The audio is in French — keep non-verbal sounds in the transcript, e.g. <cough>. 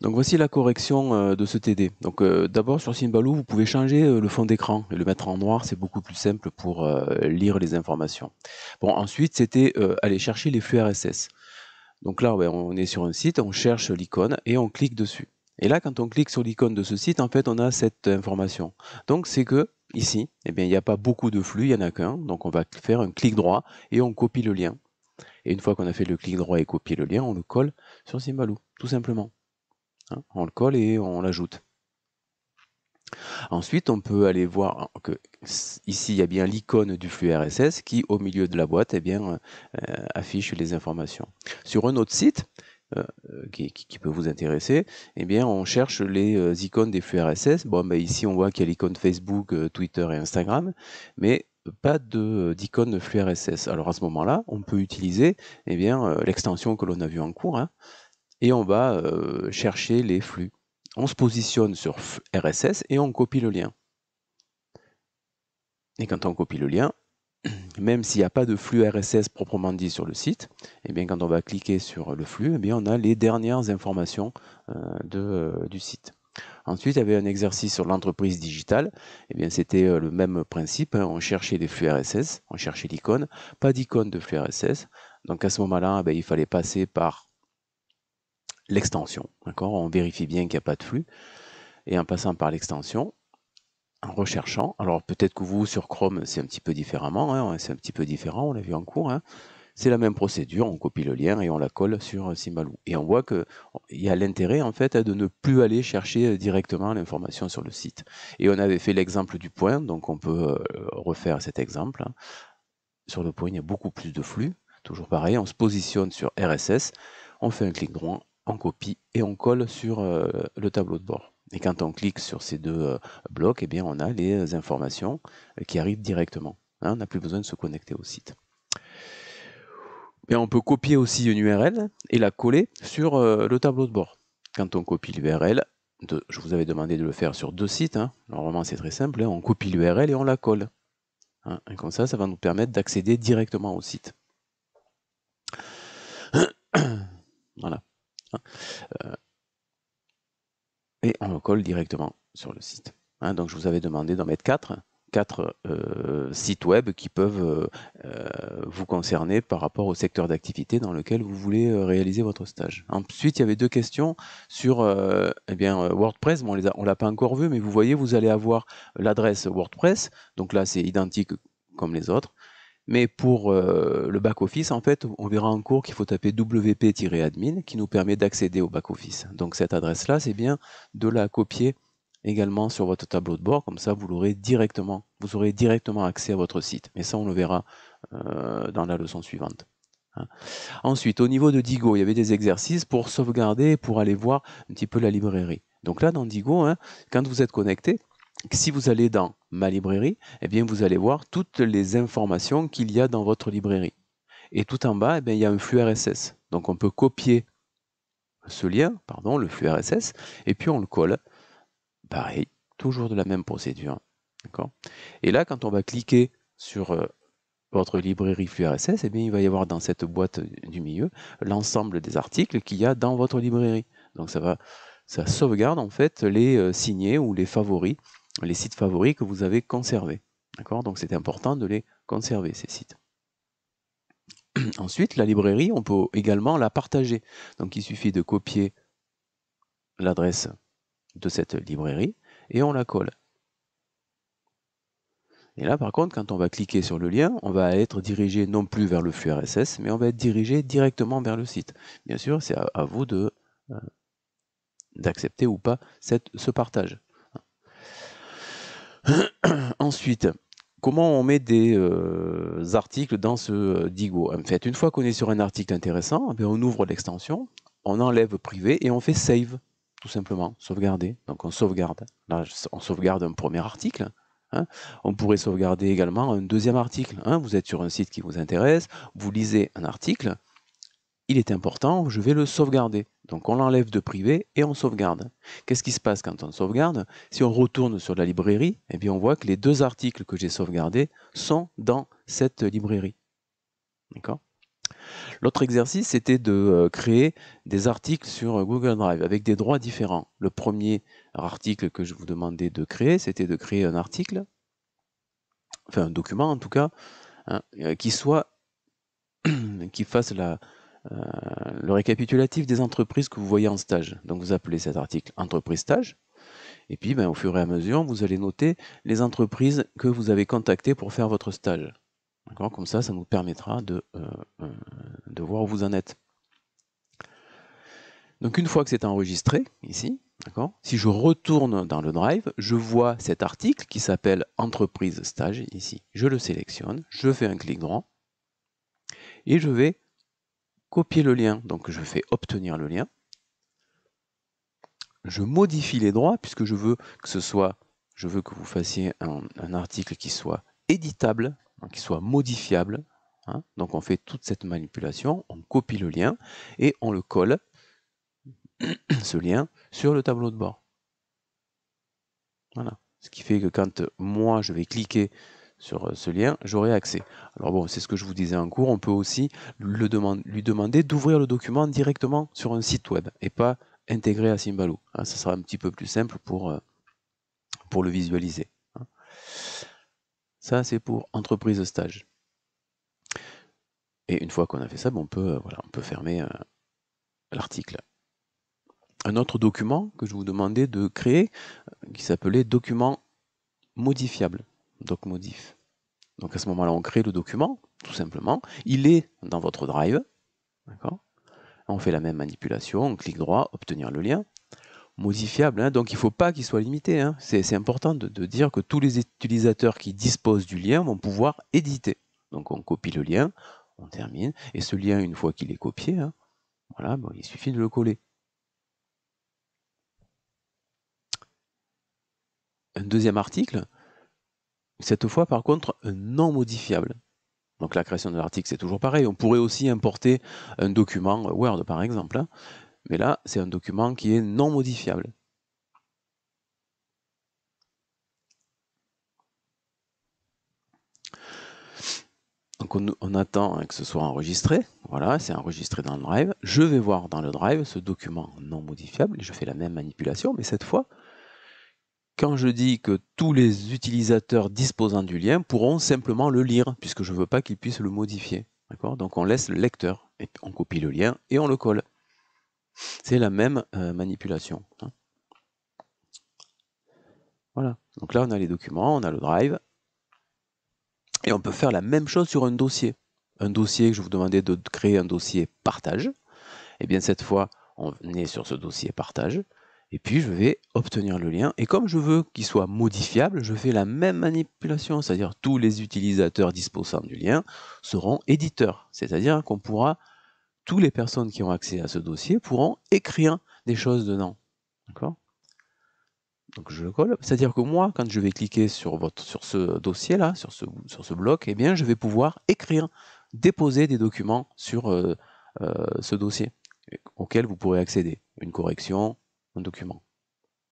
Donc voici la correction euh, de ce TD. Donc euh, d'abord sur Simbaloo, vous pouvez changer euh, le fond d'écran et le mettre en noir, c'est beaucoup plus simple pour lire les informations. Bon, ensuite c'était aller chercher les flux RSS. Donc là, on est sur un site, on cherche l'icône et on clique dessus. Et là, quand on clique sur l'icône de ce site, en fait, on a cette information. Donc c'est que ici, eh bien, il n'y a pas beaucoup de flux, il n'y en a qu'un. Donc on va faire un clic droit et on copie le lien. Et une fois qu'on a fait le clic droit et copié le lien, on le colle sur Simbalou, tout simplement. Hein, on le colle et on l'ajoute. Ensuite, on peut aller voir que ici, il y a bien l'icône du flux RSS qui, au milieu de la boîte, eh bien, euh, affiche les informations. Sur un autre site euh, qui, peut vous intéresser, eh bien, on cherche les euh, icônes des flux RSS. Bon, ben, ici, on voit qu'il y a l'icône Facebook, Twitter et Instagram, mais pas d'icône flux RSS. Alors à ce moment-là, on peut utiliser eh bien l'extension que l'on a vue en cours, hein, et on va euh, chercher les flux. On se positionne sur RSS et on copie le lien. Et quand on copie le lien, <clears throat> même s'il n'y a pas de flux RSS proprement dit sur le site, et eh bien quand on va cliquer sur le flux, eh bien on a les dernières informations euh, de, euh, du site. Ensuite, il y avait un exercice sur l'entreprise digitale. et eh bien, c'était le même principe. Hein. On cherchait des flux RSS, on cherchait l'icône, pas d'icône de flux RSS. Donc à ce moment-là, il fallait passer par l'extension. D'accord On vérifie bien qu'il n'y a pas de flux. Et en passant par l'extension, en recherchant, alors peut-être que vous sur Chrome c'est un petit peu différemment, hein, c'est un petit peu différent, on l'a vu en cours. Hein. C'est la même procédure, on copie le lien et on la colle sur euh, Simbaloo. Et on voit qu'il y a l'intérêt en fait de ne plus aller chercher euh, directement l'information sur le site. Et on avait fait l'exemple du point, donc on peut euh, refaire cet exemple. Hein. Sur le point, il y a beaucoup plus de flux. Toujours pareil, on se positionne sur RSS, on fait un clic droit, on copie et on colle sur euh, le tableau de bord. Et quand on clique sur ces deux euh, blocs, et eh bien, on a les informations euh, qui arrivent directement. Hein. on n'a plus besoin de se connecter au site. Et on peut copier aussi une URL et la coller sur le tableau de bord. Quand on copie l'URL, je vous avais demandé de le faire sur deux sites. Hein. normalement, c'est très simple. Hein. on copie l'URL et on la colle. et comme ça, ça va nous permettre d'accéder directement au site. <coughs> voilà. Hein. Euh, et on le colle directement sur le site. Hein, donc je vous avais demandé d'en mettre 4 quatre euh, sites web qui peuvent euh, vous concerner par rapport au secteur d'activité dans lequel vous voulez réaliser votre stage. Ensuite, il y avait deux questions sur eh bien, WordPress. Bon, on ne l'a pas encore vu, mais vous voyez, vous allez avoir l'adresse WordPress. Donc là, c'est identique comme les autres. Mais pour euh, le back-office, en fait, on verra en cours qu'il faut taper wp-admin qui nous permet d'accéder au back-office. Donc cette adresse-là, c'est bien de la copier également sur votre tableau de bord, comme ça vous l'aurez directement, vous aurez directement accès à votre site. Mais ça, on le verra euh, dans la leçon suivante. Hein. Ensuite, au niveau de Digo, il y avait des exercices pour sauvegarder, pour aller voir un petit peu la librairie. Donc là, dans Digo, hein, quand vous êtes connecté, si vous allez dans ma librairie, eh bien vous allez voir toutes les informations qu'il y a dans votre librairie. Et tout en bas, eh il y a un flux RSS. Donc on peut copier ce lien, pardon, le flux RSS, et puis on le colle. Pareil, toujours de la même procédure. Et là, quand on va cliquer sur euh, votre librairie flux RSS, eh bien, il va y avoir dans cette boîte du milieu l'ensemble des articles qu'il y a dans votre librairie. Donc ça va, ça sauvegarde en fait les euh, signés ou les favoris les sites favoris que vous avez conservés. D'accord Donc c'est important de les conserver, ces sites. <clears throat> Ensuite, la librairie, on peut également la partager. Donc il suffit de copier l'adresse de cette librairie et on la colle. Et là, par contre, quand on va cliquer sur le lien, on va être dirigé non plus vers le flux RSS, mais on va être dirigé directement vers le site. Bien sûr, c'est à, vous de euh, d'accepter ou pas ce partage. <clears throat> Ensuite, comment on met des euh, articles dans ce euh, Digo En fait, une fois qu'on est sur un article intéressant, eh on ouvre l'extension, on enlève privé et on fait save, tout simplement, sauvegarder. Donc on sauvegarde. Là, on sauvegarde un premier article. Hein. On pourrait sauvegarder également un deuxième article. Hein. Vous êtes sur un site qui vous intéresse, vous lisez un article, il est important, je vais le sauvegarder. Donc on l'enlève de privé et on sauvegarde. Qu'est-ce qui se passe quand on sauvegarde Si on retourne sur la librairie, eh bien on voit que les deux articles que j'ai sauvegardés sont dans cette librairie. D'accord L'autre exercice, c'était de euh, créer des articles sur euh, Google Drive avec des droits différents. Le premier article que je vous demandais de créer, c'était de créer un article, enfin un document en tout cas, hein, euh, qui soit, <clears throat> qui fasse la, euh, le récapitulatif des entreprises que vous voyez en stage. Donc vous appelez cet article entreprise stage. Et puis, ben, au fur et à mesure, vous allez noter les entreprises que vous avez contactées pour faire votre stage. Comme ça, ça nous permettra de, euh, euh, de voir où vous en êtes. Donc une fois que c'est enregistré, ici, si je retourne dans le Drive, je vois cet article qui s'appelle Entreprise Stage, ici. Je le sélectionne, je fais un clic droit, et je vais copier le lien, donc je fais obtenir le lien. Je modifie les droits puisque je veux que ce soit, je veux que vous fassiez un, article qui soit éditable, hein, qui soit modifiable. Hein. Donc on fait toute cette manipulation, on copie le lien et on le colle, <coughs> ce lien, sur le tableau de bord. Voilà. Ce qui fait que quand moi je vais cliquer sur euh, ce lien, j'aurai accès. Alors bon, c'est ce que je vous disais en cours, on peut aussi lui demander d'ouvrir le document directement sur un site web et pas intégré à Simbaloo. Ce ah, ça sera un petit peu plus simple pour, euh, pour le visualiser. Hein. Ça, c'est pour entreprise stage. Et une fois qu'on a fait ça, bon, on, peut, euh, voilà, on peut fermer l'article. Un autre document que je vous demandais de créer, qui s'appelait document modifiable modif. Donc à ce moment-là, on crée le document, tout simplement. Il est dans votre drive. D'accord On fait la même manipulation, on clique droit, obtenir le lien. Modifiable, hein, donc il ne faut pas qu'il soit limité. Hein. C'est important de, dire que tous les utilisateurs qui disposent du lien vont pouvoir éditer. Donc on copie le lien, on termine, et ce lien, une fois qu'il est copié, hein, il suffit de le coller. Un deuxième article, cette fois, par contre, non modifiable. Donc la création de l'article, c'est toujours pareil. On pourrait aussi importer un document Word, par exemple. Hein. mais là, c'est un document qui est non modifiable. Donc on, on attend hein, que ce soit enregistré. Voilà, c'est enregistré dans le Drive. Je vais voir dans le Drive ce document non modifiable. Je fais la même manipulation, mais cette fois, quand je dis que tous les utilisateurs disposant du lien pourront simplement le lire, puisque je ne veux pas qu'ils puissent le modifier. Donc on laisse le lecteur, et on copie le lien et on le colle. C'est la même euh, manipulation. Hein. Voilà. Donc là, on a les documents, on a le drive. Et on peut faire la même chose sur un dossier. Un dossier que je vous demandais de créer un dossier partage. Et eh bien cette fois, on est sur ce dossier partage. Et puis je vais obtenir le lien. Et comme je veux qu'il soit modifiable, je fais la même manipulation, c'est-à-dire tous les utilisateurs disposant du lien seront éditeurs. C'est-à-dire qu'on pourra, toutes les personnes qui ont accès à ce dossier pourront écrire des choses dedans. D'accord donc je le colle. C'est-à-dire que moi, quand je vais cliquer sur, votre, sur ce dossier-là, sur ce, sur ce bloc, eh bien, je vais pouvoir écrire, déposer des documents sur euh, euh, ce dossier auquel vous pourrez accéder. Une correction, document